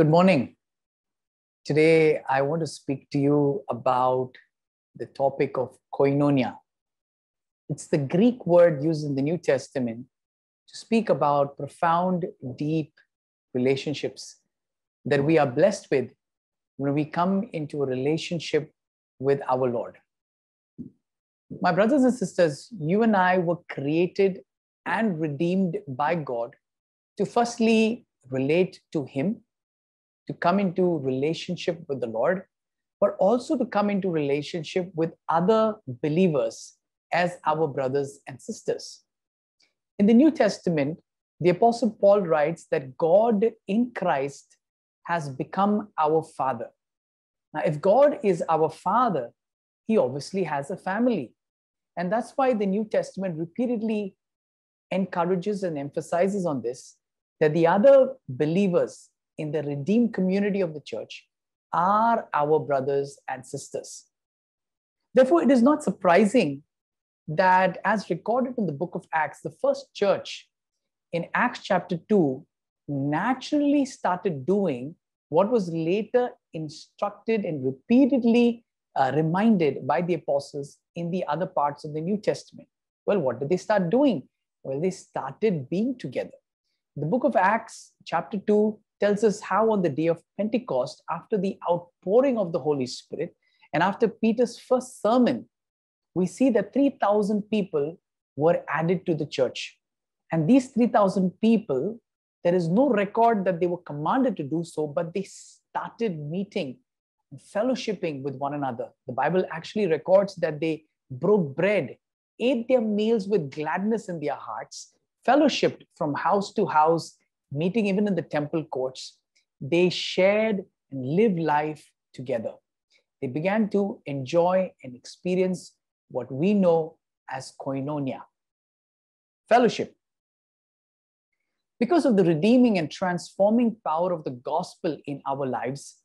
Good morning. Today, I want to speak to you about the topic of koinonia. It's the Greek word used in the New Testament to speak about profound, deep relationships that we are blessed with when we come into a relationship with our Lord. My brothers and sisters, you and I were created and redeemed by God to firstly relate to Him to come into relationship with the Lord, but also to come into relationship with other believers as our brothers and sisters. In the New Testament, the Apostle Paul writes that God in Christ has become our Father. Now, if God is our Father, he obviously has a family. And that's why the New Testament repeatedly encourages and emphasizes on this that the other believers, in the redeemed community of the church are our brothers and sisters. Therefore, it is not surprising that, as recorded in the book of Acts, the first church in Acts chapter 2 naturally started doing what was later instructed and repeatedly uh, reminded by the apostles in the other parts of the New Testament. Well, what did they start doing? Well, they started being together. The book of Acts, chapter 2, tells us how on the day of Pentecost, after the outpouring of the Holy Spirit, and after Peter's first sermon, we see that 3,000 people were added to the church. And these 3,000 people, there is no record that they were commanded to do so, but they started meeting and fellowshipping with one another. The Bible actually records that they broke bread, ate their meals with gladness in their hearts, fellowshipped from house to house, meeting even in the temple courts, they shared and lived life together. They began to enjoy and experience what we know as koinonia, fellowship. Because of the redeeming and transforming power of the gospel in our lives,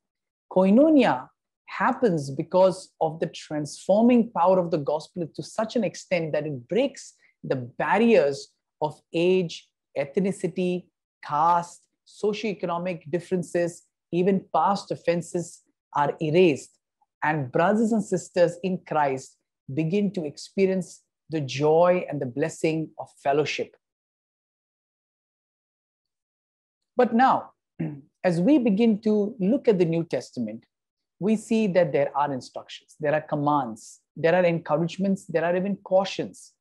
koinonia happens because of the transforming power of the gospel to such an extent that it breaks the barriers of age, ethnicity, caste, socioeconomic differences, even past offenses are erased. And brothers and sisters in Christ begin to experience the joy and the blessing of fellowship. But now, as we begin to look at the New Testament, we see that there are instructions, there are commands, there are encouragements, there are even cautions.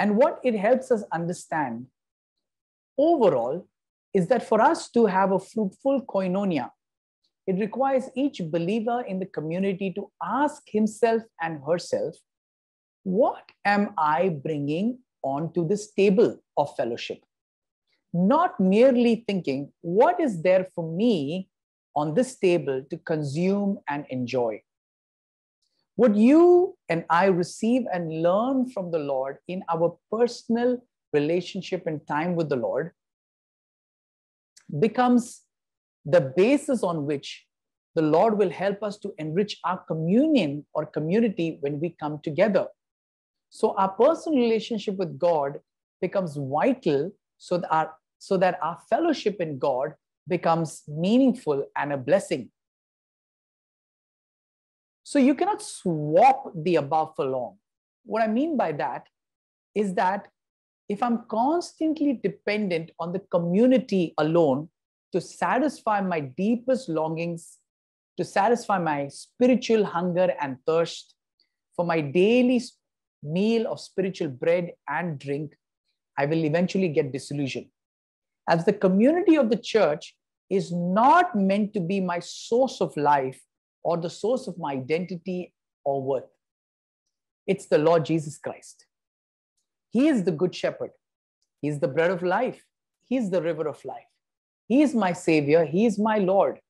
And what it helps us understand overall is that for us to have a fruitful koinonia, it requires each believer in the community to ask himself and herself, what am I bringing onto this table of fellowship? Not merely thinking, what is there for me on this table to consume and enjoy? What you and I receive and learn from the Lord in our personal relationship and time with the Lord becomes the basis on which the Lord will help us to enrich our communion or community when we come together. So our personal relationship with God becomes vital so that our, so that our fellowship in God becomes meaningful and a blessing. So you cannot swap the above for long. What I mean by that is that if I'm constantly dependent on the community alone to satisfy my deepest longings, to satisfy my spiritual hunger and thirst, for my daily meal of spiritual bread and drink, I will eventually get disillusioned. As the community of the church is not meant to be my source of life or the source of my identity or worth, it's the Lord Jesus Christ. He is the good shepherd. He is the bread of life. He is the river of life. He is my savior. He is my Lord.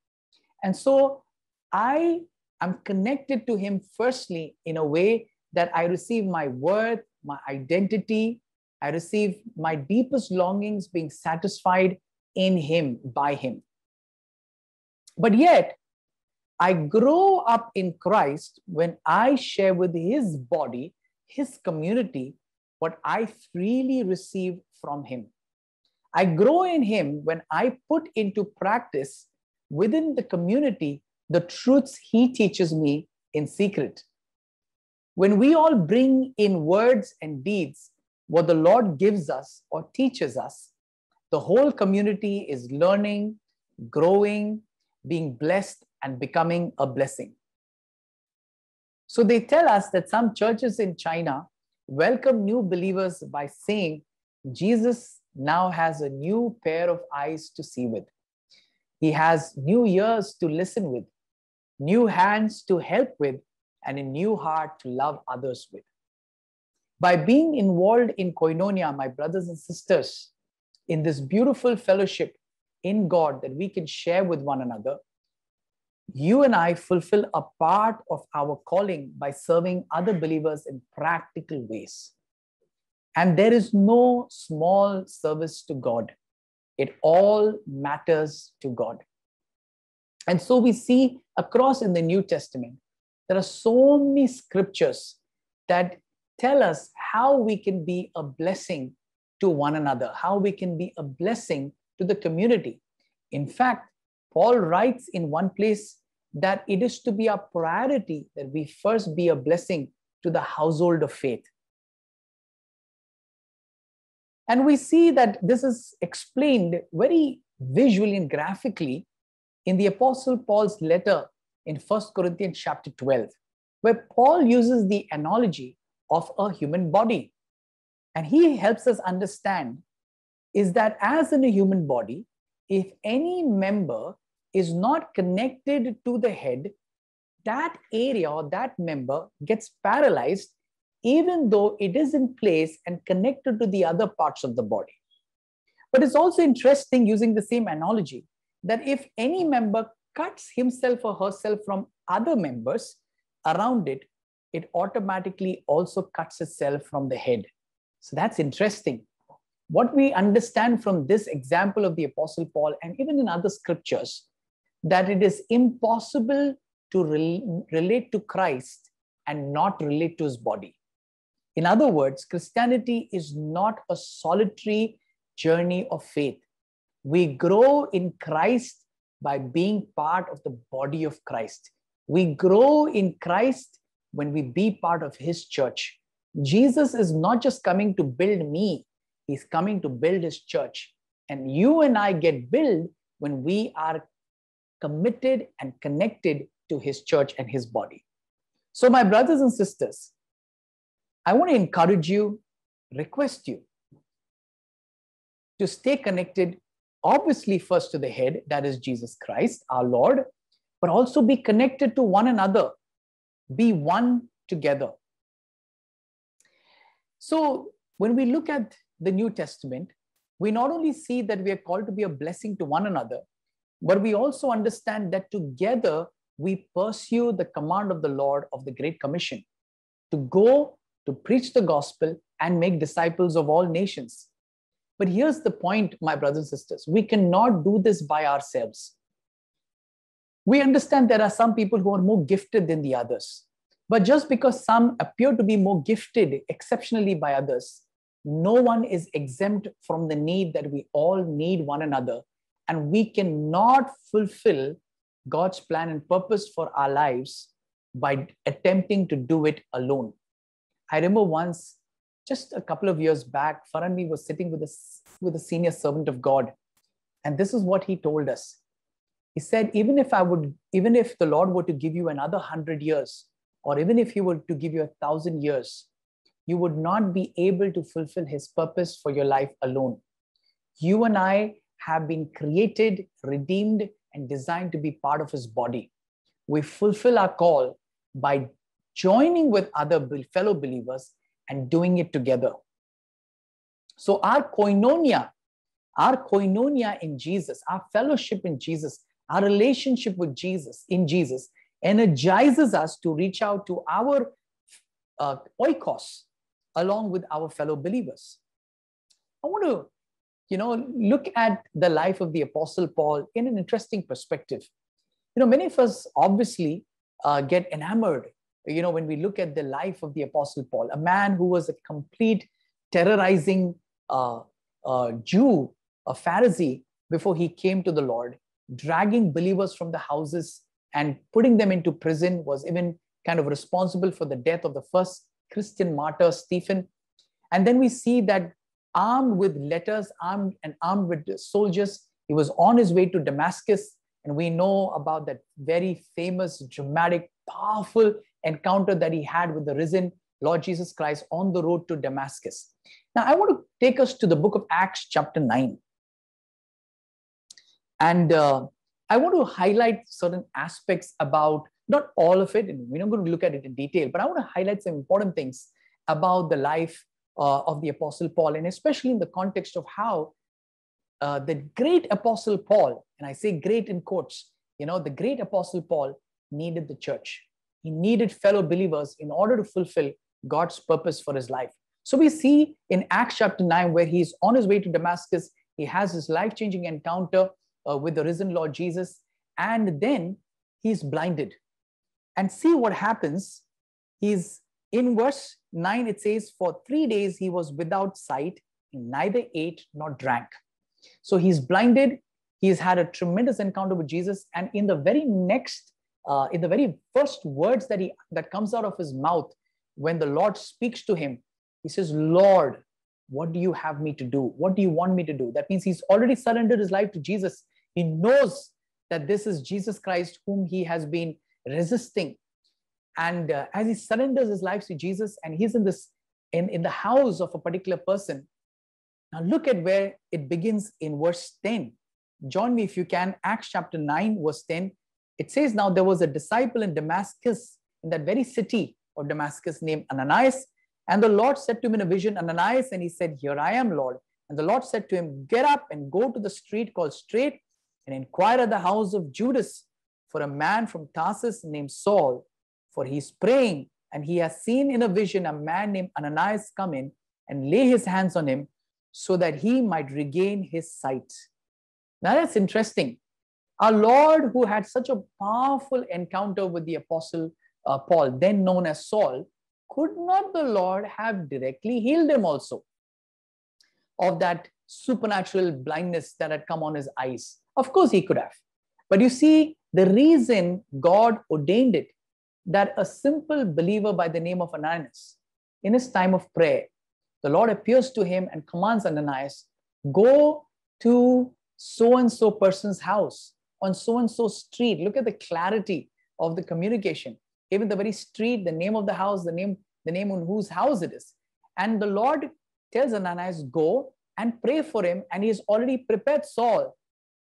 And so I am connected to him firstly in a way that I receive my worth, my identity. I receive my deepest longings being satisfied in him, by him. But yet, I grow up in Christ when I share with his body, his community, what I freely receive from Him. I grow in Him when I put into practice within the community the truths He teaches me in secret. When we all bring in words and deeds what the Lord gives us or teaches us, the whole community is learning, growing, being blessed, and becoming a blessing. So they tell us that some churches in China welcome new believers by saying, Jesus now has a new pair of eyes to see with. He has new ears to listen with, new hands to help with, and a new heart to love others with. By being involved in Koinonia, my brothers and sisters, in this beautiful fellowship in God that we can share with one another, you and I fulfill a part of our calling by serving other believers in practical ways. And there is no small service to God, it all matters to God. And so we see across in the New Testament, there are so many scriptures that tell us how we can be a blessing to one another, how we can be a blessing to the community. In fact, Paul writes in one place that it is to be a priority that we first be a blessing to the household of faith. And we see that this is explained very visually and graphically in the Apostle Paul's letter in 1 Corinthians chapter 12, where Paul uses the analogy of a human body. And he helps us understand is that as in a human body, if any member is not connected to the head, that area or that member gets paralyzed even though it is in place and connected to the other parts of the body. But it's also interesting using the same analogy that if any member cuts himself or herself from other members around it, it automatically also cuts itself from the head. So that's interesting. What we understand from this example of the Apostle Paul and even in other scriptures that it is impossible to re relate to Christ and not relate to his body. In other words, Christianity is not a solitary journey of faith. We grow in Christ by being part of the body of Christ. We grow in Christ when we be part of his church. Jesus is not just coming to build me, he's coming to build his church. And you and I get built when we are committed and connected to his church and his body. So, my brothers and sisters, I want to encourage you, request you to stay connected, obviously, first to the head, that is Jesus Christ, our Lord, but also be connected to one another, be one together. So, when we look at the New Testament, we not only see that we are called to be a blessing to one another, but we also understand that together we pursue the command of the Lord of the Great Commission to go to preach the gospel and make disciples of all nations. But here's the point, my brothers and sisters we cannot do this by ourselves. We understand there are some people who are more gifted than the others. But just because some appear to be more gifted exceptionally by others, no one is exempt from the need that we all need one another and we cannot fulfill God's plan and purpose for our lives by attempting to do it alone. I remember once, just a couple of years back, Faranvi was sitting with a, with a senior servant of God. And this is what he told us. He said, even if I would, even if the Lord were to give you another hundred years, or even if he were to give you a thousand years, you would not be able to fulfill his purpose for your life alone. You and I have been created, redeemed, and designed to be part of his body. We fulfill our call by joining with other fellow believers and doing it together. So, our koinonia, our koinonia in Jesus, our fellowship in Jesus, our relationship with Jesus, in Jesus, energizes us to reach out to our uh, oikos along with our fellow believers. I want to you know, look at the life of the Apostle Paul in an interesting perspective. You know, many of us obviously uh, get enamored, you know, when we look at the life of the Apostle Paul, a man who was a complete terrorizing uh, uh, Jew, a Pharisee, before he came to the Lord, dragging believers from the houses and putting them into prison, was even kind of responsible for the death of the first Christian martyr, Stephen. And then we see that armed with letters, armed and armed with soldiers. He was on his way to Damascus. And we know about that very famous, dramatic, powerful encounter that he had with the risen Lord Jesus Christ on the road to Damascus. Now, I want to take us to the book of Acts, chapter 9. And uh, I want to highlight certain aspects about not all of it, and we're not going to look at it in detail, but I want to highlight some important things about the life uh, of the Apostle Paul, and especially in the context of how uh, the great Apostle Paul, and I say great in quotes, you know, the great Apostle Paul needed the church. He needed fellow believers in order to fulfill God's purpose for his life. So we see in Acts chapter 9, where he's on his way to Damascus, he has his life changing encounter uh, with the risen Lord Jesus, and then he's blinded. And see what happens. He's in verse. 9, it says, For three days he was without sight, neither ate nor drank. So he's blinded. He's had a tremendous encounter with Jesus. And in the very next, uh, in the very first words that he that comes out of his mouth, when the Lord speaks to him, he says, Lord, what do you have me to do? What do you want me to do? That means he's already surrendered his life to Jesus. He knows that this is Jesus Christ whom he has been resisting and uh, as he surrenders his life to Jesus and he's in this, in, in the house of a particular person. Now look at where it begins in verse 10. Join me if you can, Acts chapter 9, verse 10. It says, Now there was a disciple in Damascus, in that very city of Damascus named Ananias. And the Lord said to him in a vision, Ananias, and he said, Here I am, Lord. And the Lord said to him, Get up and go to the street called Straight and inquire at the house of Judas for a man from Tarsus named Saul for he is praying and he has seen in a vision a man named Ananias come in and lay his hands on him so that he might regain his sight. Now that's interesting. Our Lord, who had such a powerful encounter with the apostle uh, Paul, then known as Saul, could not the Lord have directly healed him also of that supernatural blindness that had come on his eyes? Of course, he could have. But you see, the reason God ordained it that a simple believer by the name of Ananias, in his time of prayer, the Lord appears to him and commands Ananias, Go to so and so person's house on so and so street. Look at the clarity of the communication, even the very street, the name of the house, the name, the name on whose house it is. And the Lord tells Ananias, Go and pray for him. And he has already prepared Saul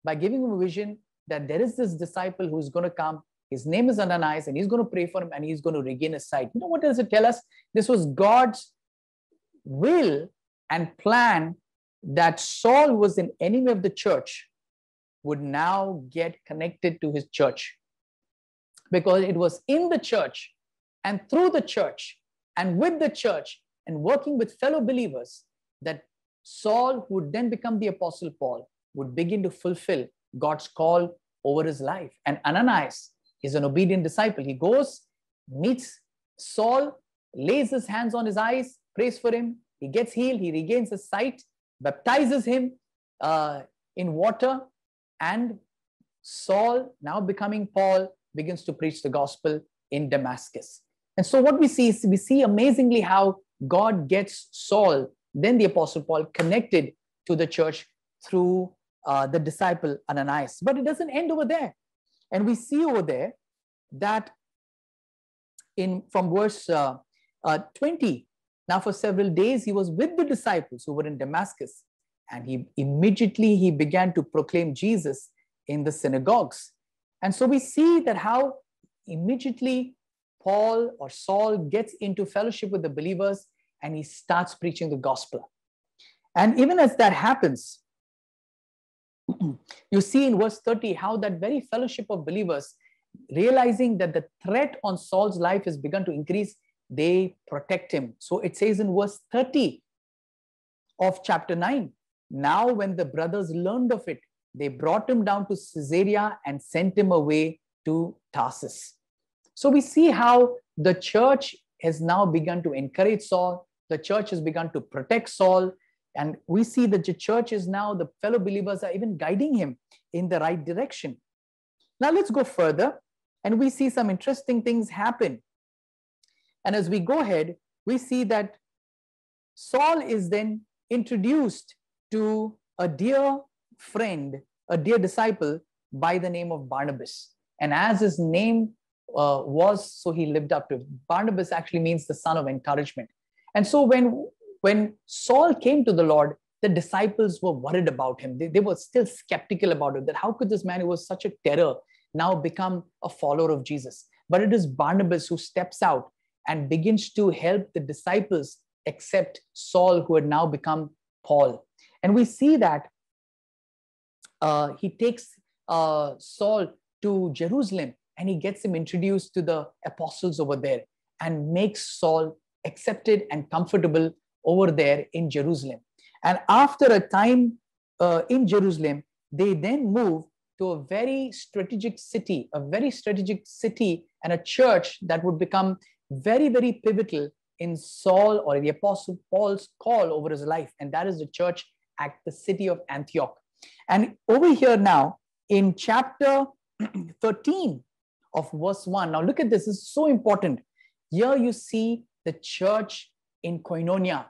by giving him a vision that there is this disciple who's going to come his name is Ananias, and he's going to pray for him and he's going to regain his sight. You know what does it tell us? This was God's will and plan that Saul was an enemy of the church would now get connected to his church because it was in the church and through the church and with the church and working with fellow believers that Saul, who would then become the Apostle Paul, would begin to fulfill God's call over his life. And Ananias He's an obedient disciple. He goes, meets Saul, lays his hands on his eyes, prays for him. He gets healed. He regains his sight, baptizes him uh, in water. And Saul, now becoming Paul, begins to preach the gospel in Damascus. And so, what we see is we see amazingly how God gets Saul, then the Apostle Paul, connected to the church through uh, the disciple Ananias. But it doesn't end over there. And we see over there that in from verse uh, uh, 20, now for several days he was with the disciples who were in Damascus, and he immediately he began to proclaim Jesus in the synagogues. And so we see that how immediately Paul or Saul gets into fellowship with the believers and he starts preaching the gospel. And even as that happens, you see in verse 30 how that very fellowship of believers, realizing that the threat on Saul's life has begun to increase, they protect him. So it says in verse 30 of chapter 9 Now, when the brothers learned of it, they brought him down to Caesarea and sent him away to Tarsus. So we see how the church has now begun to encourage Saul, the church has begun to protect Saul, and we see that the church is now, the fellow believers are even guiding him in the right direction. Now let's go further and we see some interesting things happen. And as we go ahead, we see that Saul is then introduced to a dear friend, a dear disciple by the name of Barnabas. And as his name uh, was, so he lived up to. Barnabas actually means the son of encouragement. And so when when Saul came to the Lord, the disciples were worried about him. They, they were still skeptical about it that how could this man who was such a terror now become a follower of Jesus? But it is Barnabas who steps out and begins to help the disciples accept Saul, who had now become Paul. And we see that uh, he takes uh, Saul to Jerusalem and he gets him introduced to the apostles over there and makes Saul accepted and comfortable over there in Jerusalem. And after a time uh, in Jerusalem, they then moved to a very strategic city, a very strategic city, and a church that would become very, very pivotal in Saul or the Apostle Paul's call over his life. And that is the church at the city of Antioch. And over here now, in chapter 13 of verse 1, now look at this, this is so important. Here you see the church in koinonia.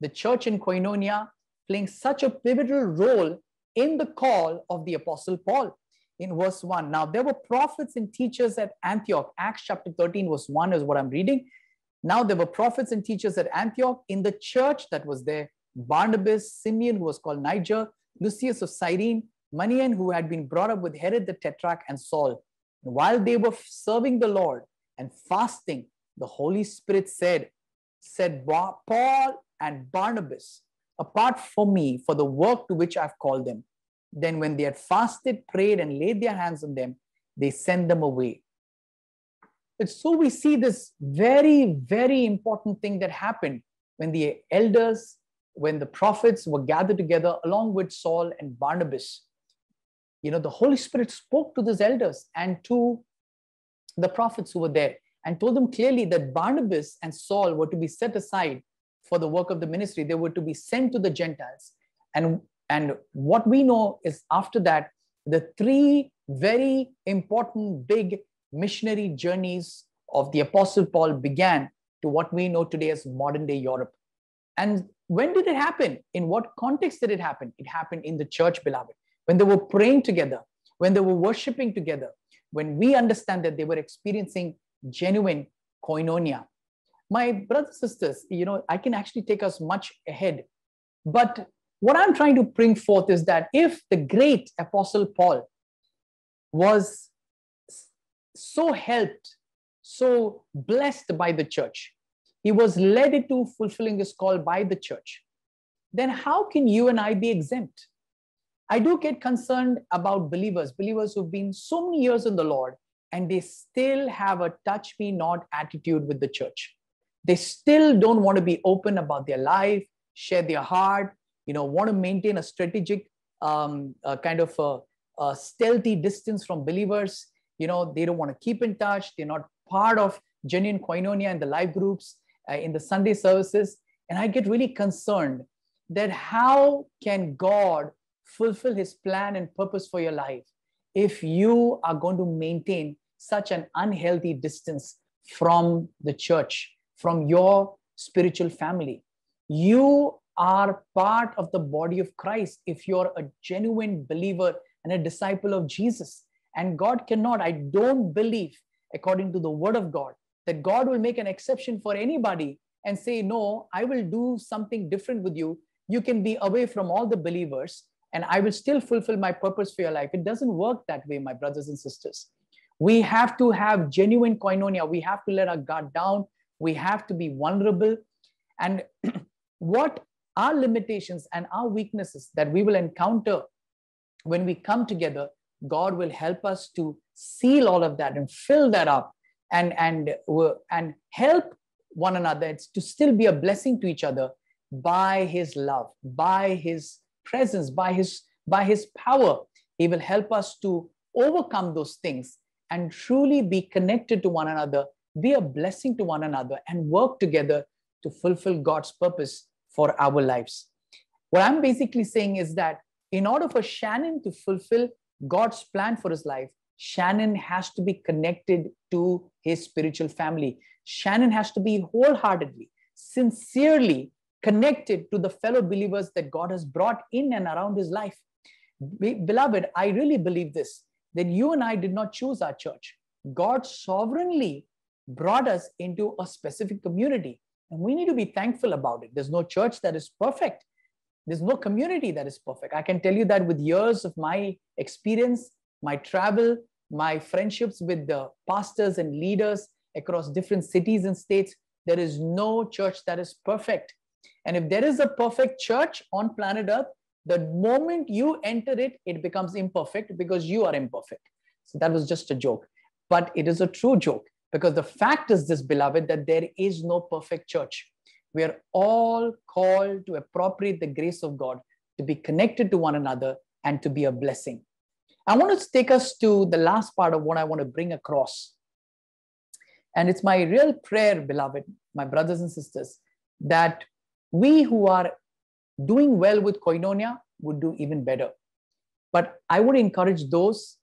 The church in koinonia playing such a pivotal role in the call of the Apostle Paul in verse 1. Now, there were prophets and teachers at Antioch. Acts chapter 13, verse 1 is what I'm reading. Now, there were prophets and teachers at Antioch in the church that was there Barnabas, Simeon, who was called Niger, Lucius of Cyrene, Manian, who had been brought up with Herod the Tetrarch, and Saul. And while they were serving the Lord and fasting, the Holy Spirit said, said Paul and Barnabas, apart from me for the work to which I've called them. Then, when they had fasted, prayed, and laid their hands on them, they sent them away. And so, we see this very, very important thing that happened when the elders, when the prophets were gathered together along with Saul and Barnabas. You know, the Holy Spirit spoke to these elders and to the prophets who were there and told them clearly that Barnabas and Saul were to be set aside for the work of the ministry. They were to be sent to the Gentiles. And, and what we know is after that, the three very important big missionary journeys of the Apostle Paul began to what we know today as modern day Europe. And when did it happen? In what context did it happen? It happened in the church, beloved, when they were praying together, when they were worshiping together, when we understand that they were experiencing genuine koinonia. My brothers, sisters, you know, I can actually take us much ahead. But what I'm trying to bring forth is that if the great apostle Paul was so helped, so blessed by the church, he was led into fulfilling his call by the church, then how can you and I be exempt? I do get concerned about believers, believers who've been so many years in the Lord, and they still have a touch me not attitude with the church. They still don't want to be open about their life, share their heart, you know, want to maintain a strategic um, uh, kind of a, a stealthy distance from believers. You know, they don't want to keep in touch. They're not part of genuine koinonia and the live groups uh, in the Sunday services. And I get really concerned that how can God fulfill his plan and purpose for your life if you are going to maintain such an unhealthy distance from the church, from your spiritual family. You are part of the body of Christ if you're a genuine believer and a disciple of Jesus. And God cannot, I don't believe, according to the word of God, that God will make an exception for anybody and say, No, I will do something different with you. You can be away from all the believers, and I will still fulfill my purpose for your life. It doesn't work that way, my brothers and sisters we have to have genuine koinonia. We have to let our guard down. We have to be vulnerable. And what our limitations and our weaknesses that we will encounter when we come together, God will help us to seal all of that and fill that up and, and, uh, and help one another it's to still be a blessing to each other by his love, by his presence, by his, by his power. He will help us to overcome those things and truly be connected to one another, be a blessing to one another, and work together to fulfill God's purpose for our lives. What I'm basically saying is that in order for Shannon to fulfill God's plan for his life, Shannon has to be connected to his spiritual family. Shannon has to be wholeheartedly, sincerely connected to the fellow believers that God has brought in and around his life. Beloved, I really believe this then you and I did not choose our church. God sovereignly brought us into a specific community. And we need to be thankful about it. There's no church that is perfect, there's no community that is perfect. I can tell you that with years of my experience, my travel, my friendships with the pastors and leaders across different cities and states, there is no church that is perfect. And if there is a perfect church on planet Earth, the moment you enter it, it becomes imperfect because you are imperfect. So that was just a joke, but it is a true joke because the fact is this, beloved, that there is no perfect church. We are all called to appropriate the grace of God, to be connected to one another, and to be a blessing. I want to take us to the last part of what I want to bring across. And it's my real prayer, beloved, my brothers and sisters, that we who are doing well with koinonia would do even better. But I would encourage those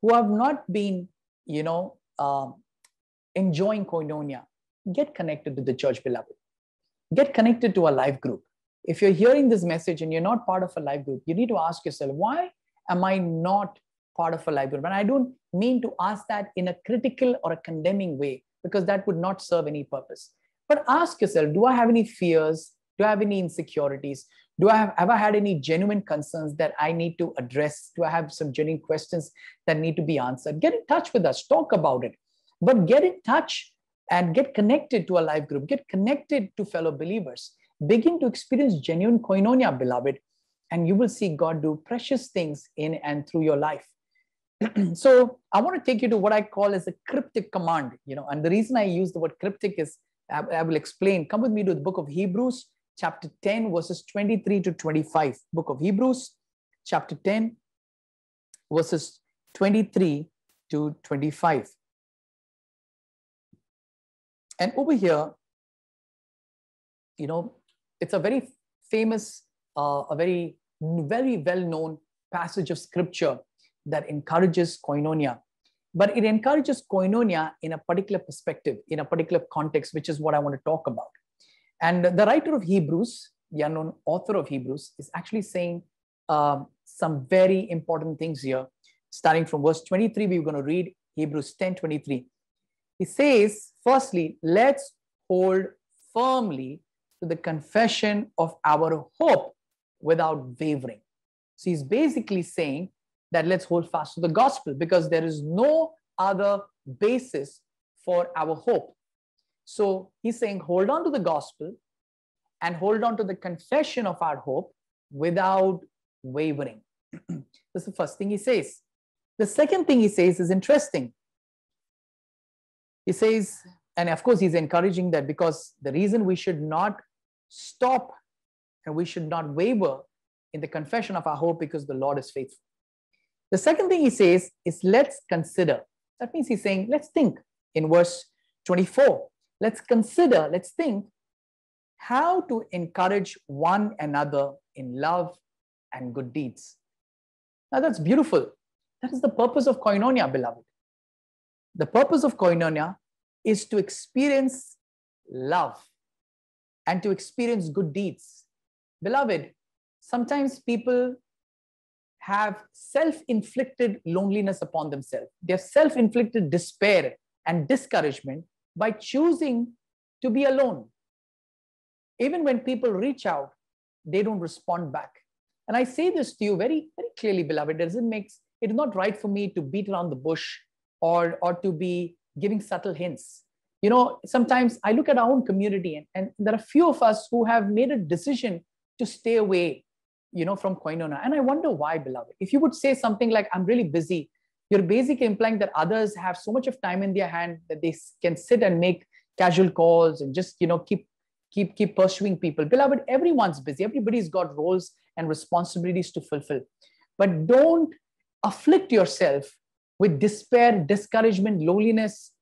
who have not been, you know, um, enjoying koinonia, get connected to the church, beloved. Get connected to a life group. If you're hearing this message and you're not part of a life group, you need to ask yourself, why am I not part of a life group? And I don't mean to ask that in a critical or a condemning way, because that would not serve any purpose. But ask yourself, do I have any fears? do i have any insecurities do i have, have i had any genuine concerns that i need to address do i have some genuine questions that need to be answered get in touch with us talk about it but get in touch and get connected to a live group get connected to fellow believers begin to experience genuine koinonia beloved and you will see god do precious things in and through your life so i want to take you to what i call as a cryptic command you know and the reason i use the word cryptic is I, I will explain come with me to the book of hebrews chapter 10, verses 23 to 25. Book of Hebrews, chapter 10, verses 23 to 25. And over here, you know, it's a very famous, uh, a very, very well known passage of scripture that encourages koinonia. But it encourages koinonia in a particular perspective, in a particular context, which is what I want to talk about. And the writer of Hebrews, the unknown author of Hebrews, is actually saying um, some very important things here. Starting from verse 23, we're going to read Hebrews 10 23. He says, firstly, let's hold firmly to the confession of our hope without wavering. So he's basically saying that let's hold fast to the gospel because there is no other basis for our hope so he's saying, hold on to the gospel and hold on to the confession of our hope without wavering. That's the first thing he says. The second thing he says is interesting. He says, and of course, he's encouraging that because the reason we should not stop and we should not waver in the confession of our hope because the Lord is faithful. The second thing he says is, let's consider. That means he's saying, let's think in verse 24 let's consider, let's think how to encourage one another in love and good deeds. Now that's beautiful. That is the purpose of koinonia, beloved. The purpose of koinonia is to experience love and to experience good deeds. Beloved, sometimes people have self inflicted loneliness upon themselves, their self inflicted despair and discouragement by choosing to be alone. Even when people reach out, they don't respond back. And I say this to you very, very clearly, beloved. It doesn't make it is not right for me to beat around the bush or, or to be giving subtle hints. You know, sometimes I look at our own community, and, and there are few of us who have made a decision to stay away, you know, from Koinona. And I wonder why, beloved. If you would say something like, I'm really busy, you're basically implying that others have so much of time in their hand that they can sit and make casual calls and just you know keep keep keep pursuing people beloved everyone's busy everybody's got roles and responsibilities to fulfill but don't afflict yourself with despair discouragement loneliness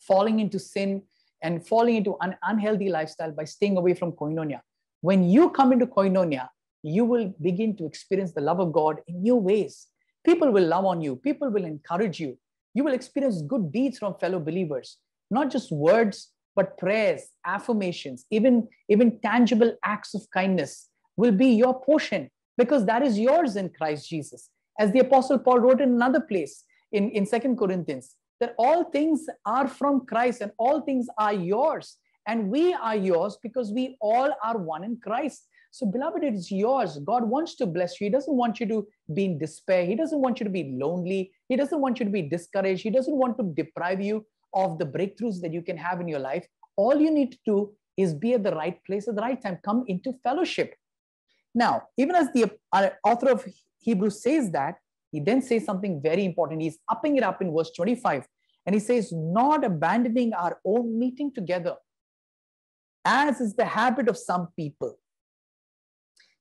falling into sin and falling into an unhealthy lifestyle by staying away from koinonia when you come into koinonia you will begin to experience the love of god in new ways People will love on you, people will encourage you. You will experience good deeds from fellow believers, not just words, but prayers, affirmations, even, even tangible acts of kindness will be your portion because that is yours in Christ Jesus. As the Apostle Paul wrote in another place in, in Second Corinthians, that all things are from Christ and all things are yours. And we are yours because we all are one in Christ. So, beloved, it is yours. God wants to bless you. He doesn't want you to be in despair. He doesn't want you to be lonely. He doesn't want you to be discouraged. He doesn't want to deprive you of the breakthroughs that you can have in your life. All you need to do is be at the right place at the right time. Come into fellowship. Now, even as the uh, author of Hebrews says that, he then says something very important. He's upping it up in verse 25. And he says, not abandoning our own meeting together, as is the habit of some people,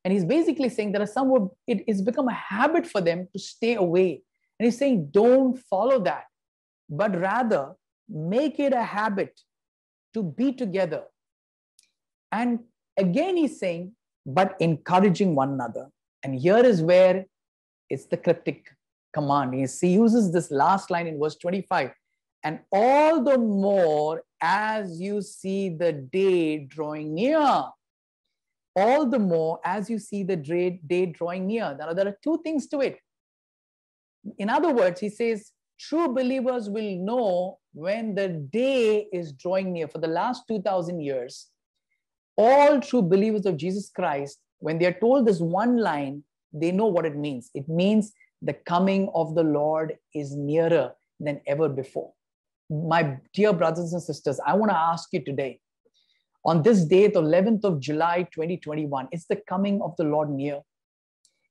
and he's basically saying there are some who it, has become a habit for them to stay away. And he's saying, don't follow that, but rather make it a habit to be together. And again, he's saying, but encouraging one another. And here is where it's the cryptic command. He uses this last line in verse 25 and all the more as you see the day drawing near all the more as you see the day, day drawing near. Now, there are two things to it. In other words, he says, true believers will know when the day is drawing near. For the last 2,000 years, all true believers of Jesus Christ, when they are told this one line, they know what it means. It means the coming of the Lord is nearer than ever before. My dear brothers and sisters, I want to ask you today on this date, 11th of July 2021, it's the coming of the Lord near.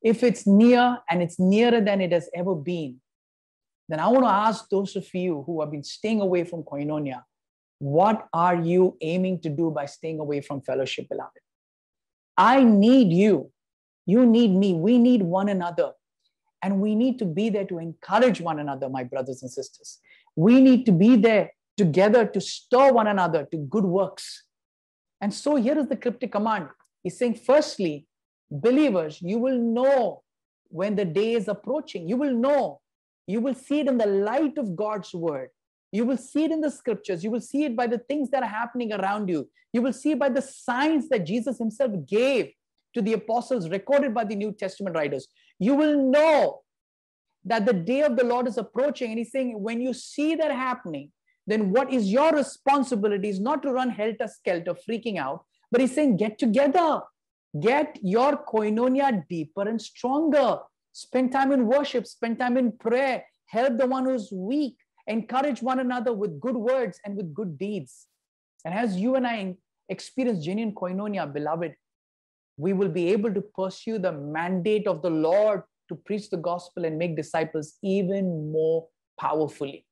If it's near and it's nearer than it has ever been, then I want to ask those of you who have been staying away from koinonia, what are you aiming to do by staying away from fellowship, beloved? I need you. You need me. We need one another. And we need to be there to encourage one another, my brothers and sisters. We need to be there together to stir one another to good works. And so here is the cryptic command. He's saying, firstly, believers, you will know when the day is approaching. You will know. You will see it in the light of God's word. You will see it in the scriptures. You will see it by the things that are happening around you. You will see it by the signs that Jesus himself gave to the apostles, recorded by the New Testament writers. You will know that the day of the Lord is approaching. And he's saying, when you see that happening, then what is your responsibility is not to run helter skelter, freaking out, but he's saying get together, get your koinonia deeper and stronger. Spend time in worship, spend time in prayer, help the one who's weak, encourage one another with good words and with good deeds. And as you and I experience genuine koinonia, beloved, we will be able to pursue the mandate of the Lord to preach the gospel and make disciples even more powerfully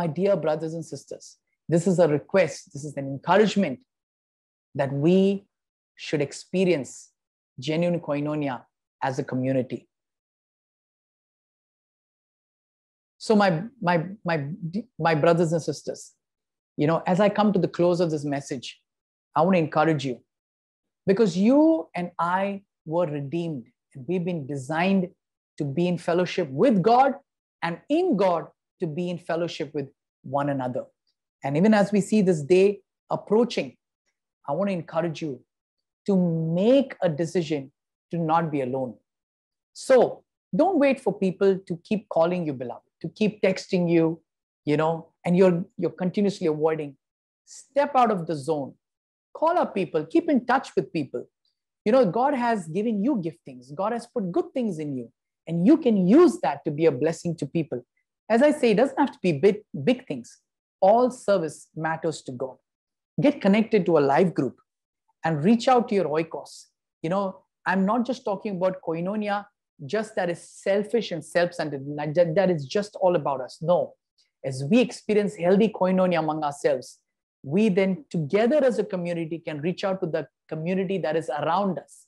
my dear brothers and sisters, this is a request, this is an encouragement that we should experience genuine koinonia as a community. So, my, my, my, my brothers and sisters, you know, as I come to the close of this message, I want to encourage you because you and I were redeemed and we've been designed to be in fellowship with God and in God to be in fellowship with one another. And even as we see this day approaching, I want to encourage you to make a decision to not be alone. So don't wait for people to keep calling you beloved, to keep texting you, you know, and you're you're continuously avoiding. Step out of the zone. Call up people, keep in touch with people. You know, God has given you giftings. God has put good things in you, and you can use that to be a blessing to people. As I say, it doesn't have to be big, big things. All service matters to God. Get connected to a live group and reach out to your oikos. You know, I'm not just talking about koinonia, just that is selfish and self-centered. That is just all about us. No. As we experience healthy koinonia among ourselves, we then together as a community can reach out to the community that is around us,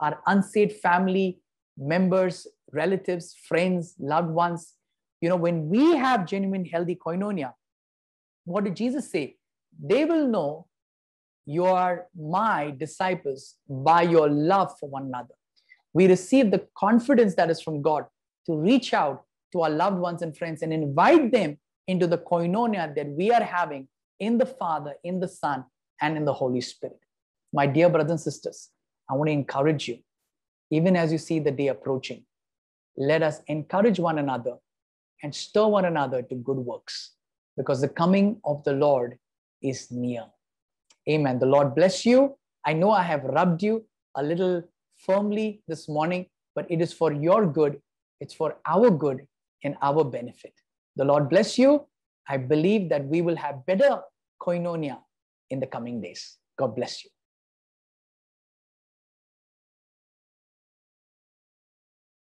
our unsaid family members, relatives, friends, loved ones, you know, when we have genuine healthy koinonia, what did Jesus say? They will know you are my disciples by your love for one another. We receive the confidence that is from God to reach out to our loved ones and friends and invite them into the koinonia that we are having in the Father, in the Son, and in the Holy Spirit. My dear brothers and sisters, I want to encourage you, even as you see the day approaching, let us encourage one another and stir one another to good works, because the coming of the Lord is near. Amen. The Lord bless you. I know I have rubbed you a little firmly this morning, but it is for your good, it's for our good and our benefit. The Lord bless you. I believe that we will have better koinonia in the coming days. God bless you.